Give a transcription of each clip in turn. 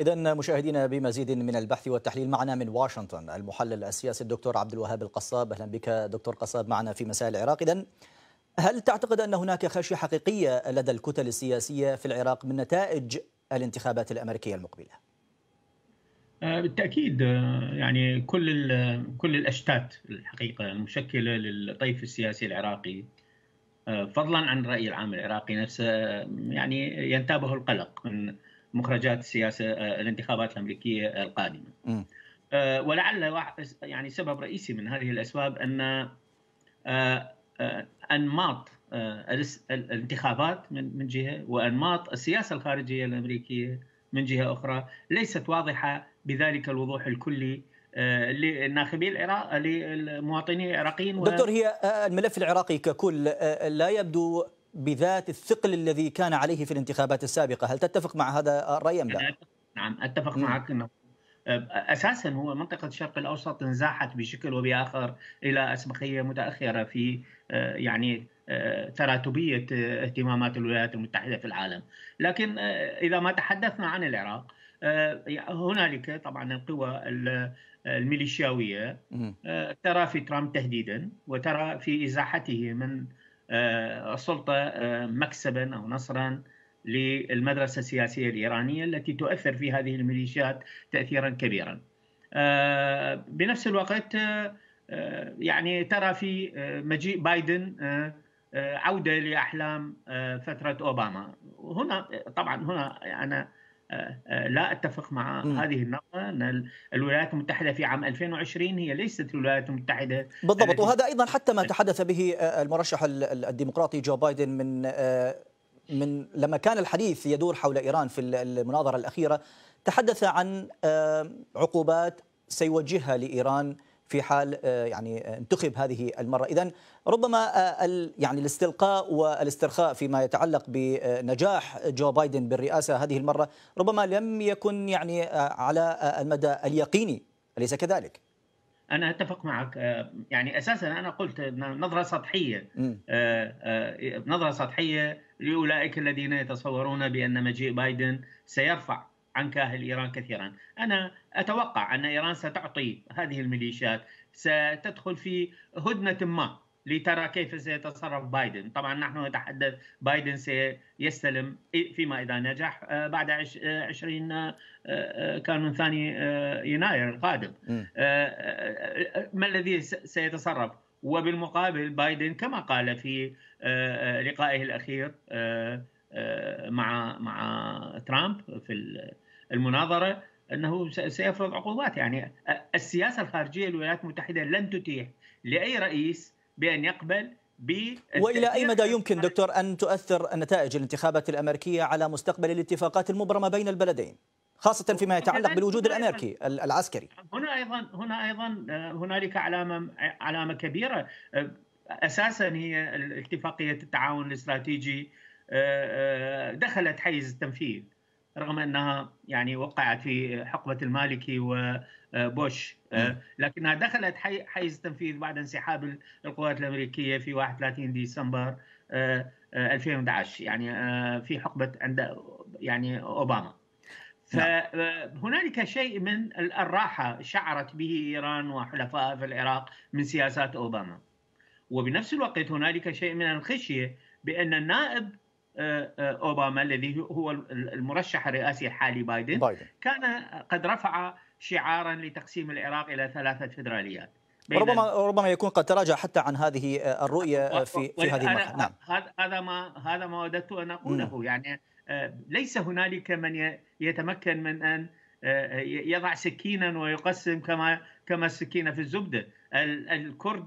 إذا مشاهدينا بمزيد من البحث والتحليل معنا من واشنطن المحلل السياسي الدكتور عبد الوهاب القصاب أهلا بك دكتور قصاب معنا في مساء العراق إذا هل تعتقد أن هناك خشية حقيقية لدى الكتل السياسية في العراق من نتائج الانتخابات الأمريكية المقبلة؟ آه، بالتاكيد آه، يعني كل كل الاشتات الحقيقه المشكله للطيف السياسي العراقي آه، فضلا عن الراي العام العراقي نفسه يعني ينتابه القلق من مخرجات السياسه آه، الانتخابات الامريكيه القادمه. م. آه، ولعل يعني سبب رئيسي من هذه الاسباب ان آه، انماط الانتخابات من جهه وانماط السياسه الخارجيه الامريكيه من جهه اخرى ليست واضحه بذلك الوضوح الكلي للناخبي العراق للمواطنين العراقيين دكتور هي الملف العراقي ككل لا يبدو بذات الثقل الذي كان عليه في الانتخابات السابقة هل تتفق مع هذا الرأي أم لا؟ نعم أتفق معك أنه أه، اساسا هو منطقه الشرق الاوسط انزاحت بشكل وباخر الى اسبقيه متاخره في أه، يعني أه، تراتبيه اهتمامات الولايات المتحده في العالم، لكن اذا ما تحدثنا عن العراق هنالك طبعا القوى الميليشياويه ترى في ترامب تهديدا وترى في ازاحته من آه، السلطة آه، مكسبا أو نصرا للمدرسة السياسية الإيرانية التي تؤثر في هذه الميليشيات تأثيرا كبيرا آه، بنفس الوقت يعني ترى في مجيء بايدن عودة لأحلام فترة أوباما هنا طبعا هنا أنا يعني آه، لا اتفق مع هذه النقطه ان الولايات المتحده في عام 2020 هي ليست الولايات المتحده بالضبط وهذا ايضا حتى ما آه. تحدث به آه، المرشح الديمقراطي جو بايدن من من لما كان الحديث يدور حول ايران في المناظره الاخيره تحدث عن عقوبات سيوجهها لايران في حال آه، يعني آه، انتخب هذه المرة إذا ربما آه، يعني الاستلقاء والاسترخاء فيما يتعلق بنجاح جو بايدن بالرئاسة هذه المرة ربما لم يكن يعني على المدى اليقيني أليس كذلك؟ انا اتفق معك يعني اساسا انا قلت نظره سطحيه نظره سطحيه لاولئك الذين يتصورون بان مجيء بايدن سيرفع عن كاهل إيران كثيرا أنا أتوقع أن إيران ستعطي هذه الميليشيات ستدخل في هدنة ما لترى كيف سيتصرف بايدن طبعا نحن نتحدث بايدن سيستلم فيما إذا نجح آه، بعد 20 آه، آه، كانون ثاني يناير القادم ما الذي سيتصرف وبالمقابل بايدن كما قال في لقائه الأخير آه، مع مع ترامب في المناظره انه سيفرض عقوبات يعني السياسه الخارجيه للولايات المتحده لن تتيح لاي رئيس بان يقبل ب والى اي مدى يمكن دكتور ان تؤثر نتائج الانتخابات الامريكيه على مستقبل الاتفاقات المبرمه بين البلدين؟ خاصة فيما يتعلق بالوجود الامريكي العسكري. هنا ايضا هنا ايضا آه، هنالك علامة علامة كبيرة آه، اساسا هي اتفاقية التعاون الاستراتيجي آه، آه، دخلت حيز التنفيذ رغم انها يعني وقعت في حقبه المالكي وبوش آه، لكنها دخلت حيز التنفيذ بعد انسحاب القوات الامريكيه في 31 ديسمبر 2011 يعني في حقبه عند يعني اوباما فهنالك نعم. شيء من الراحه شعرت به ايران وحلفائها في العراق من سياسات اوباما وبنفس الوقت هنالك شيء من الخشيه بان النائب اوباما الذي هو المرشح الرئاسي الحالي بايدن, بايدن. كان قد رفع شعارا لتقسيم العراق الى ثلاثه فدراليات ربما ربما يكون قد تراجع حتى عن هذه الرؤيه في في هذه المرحله نعم هذا ما هذا ما اردت ان اقوله يعني آه، ليس هنالك من يتمكن من ان آه، يضع سكينا ويقسم كما كما السكينه في الزبده الكرد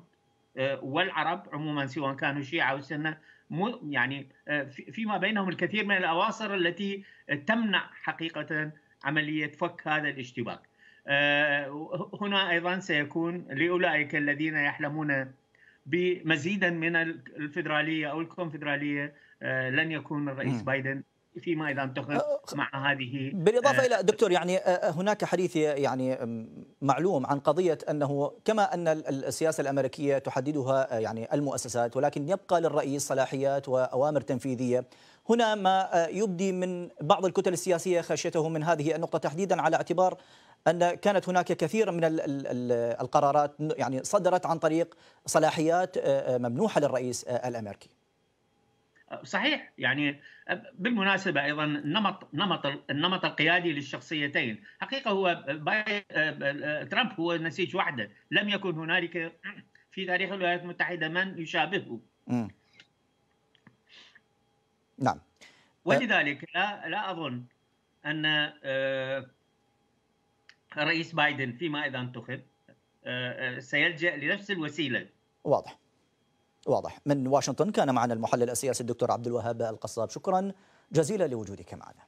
آه، والعرب عموما سواء كانوا شيعه او سنه يعني آه، فيما بينهم الكثير من الاواصر التي تمنع حقيقه عمليه فك هذا الاشتباك. آه، هنا ايضا سيكون لاولئك الذين يحلمون بمزيدا من الفدراليه او الكونفدراليه آه، لن يكون الرئيس بايدن فيما اذا انتخب أه، مع هذه بالاضافه آه، الى دكتور يعني أه، هناك حديث يعني معلوم عن قضيه انه كما ان السياسه الامريكيه تحددها يعني المؤسسات ولكن يبقى للرئيس صلاحيات واوامر تنفيذيه هنا ما يبدي من بعض الكتل السياسيه خشيته من هذه النقطه تحديدا على اعتبار ان كانت هناك كثير من القرارات يعني صدرت عن طريق صلاحيات ممنوحه للرئيس الامريكي صحيح يعني بالمناسبه ايضا نمط نمط النمط القيادي للشخصيتين حقيقه هو ترامب هو نسيج وحده لم يكن هنالك في تاريخ الولايات المتحده من يشابهه نعم ولذلك لا لا اظن ان الرئيس آه، بايدن فيما اذا انتخب آه، آه، سيلجا لنفس الوسيله واضح واضح من واشنطن كان معنا المحلل السياسي الدكتور عبد الوهاب القصاب شكرا جزيلا لوجودك معنا